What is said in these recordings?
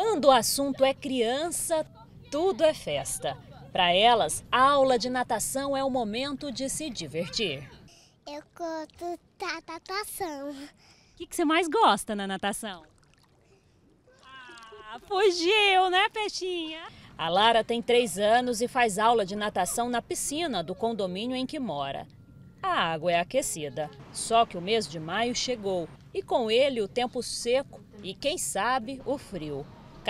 Quando o assunto é criança, tudo é festa. Para elas, a aula de natação é o momento de se divertir. Eu gosto da natação. O que, que você mais gosta na natação? Ah, fugiu, né, Peixinha? A Lara tem três anos e faz aula de natação na piscina do condomínio em que mora. A água é aquecida. Só que o mês de maio chegou e com ele o tempo seco e, quem sabe, o frio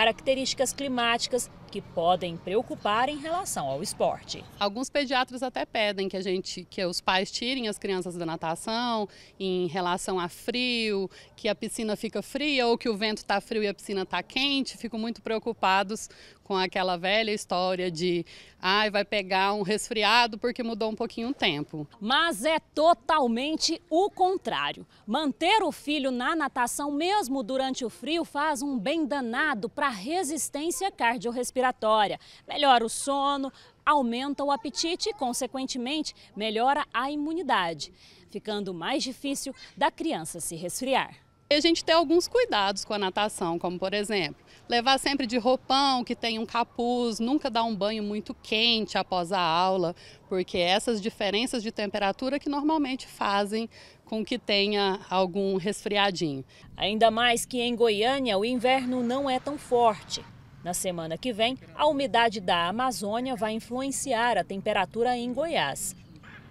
características climáticas que podem preocupar em relação ao esporte. Alguns pediatras até pedem que a gente, que os pais tirem as crianças da natação em relação a frio, que a piscina fica fria ou que o vento está frio e a piscina está quente. Ficam muito preocupados com aquela velha história de ai, ah, vai pegar um resfriado porque mudou um pouquinho o tempo. Mas é totalmente o contrário. Manter o filho na natação mesmo durante o frio faz um bem danado para a resistência cardiorrespiratória respiratória, melhora o sono, aumenta o apetite e, consequentemente, melhora a imunidade, ficando mais difícil da criança se resfriar. A gente tem alguns cuidados com a natação, como por exemplo, levar sempre de roupão que tem um capuz, nunca dar um banho muito quente após a aula, porque essas diferenças de temperatura que normalmente fazem com que tenha algum resfriadinho. Ainda mais que em Goiânia o inverno não é tão forte. Na semana que vem, a umidade da Amazônia vai influenciar a temperatura em Goiás.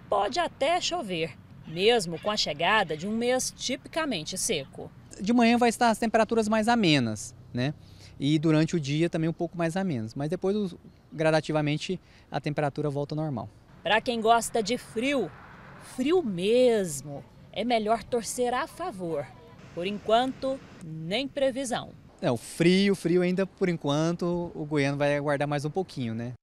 Pode até chover, mesmo com a chegada de um mês tipicamente seco. De manhã vai estar as temperaturas mais amenas, né? E durante o dia também um pouco mais amenas, mas depois gradativamente a temperatura volta ao normal. Para quem gosta de frio, frio mesmo, é melhor torcer a favor. Por enquanto, nem previsão. Não, é, frio, frio ainda por enquanto o Goiano vai aguardar mais um pouquinho, né?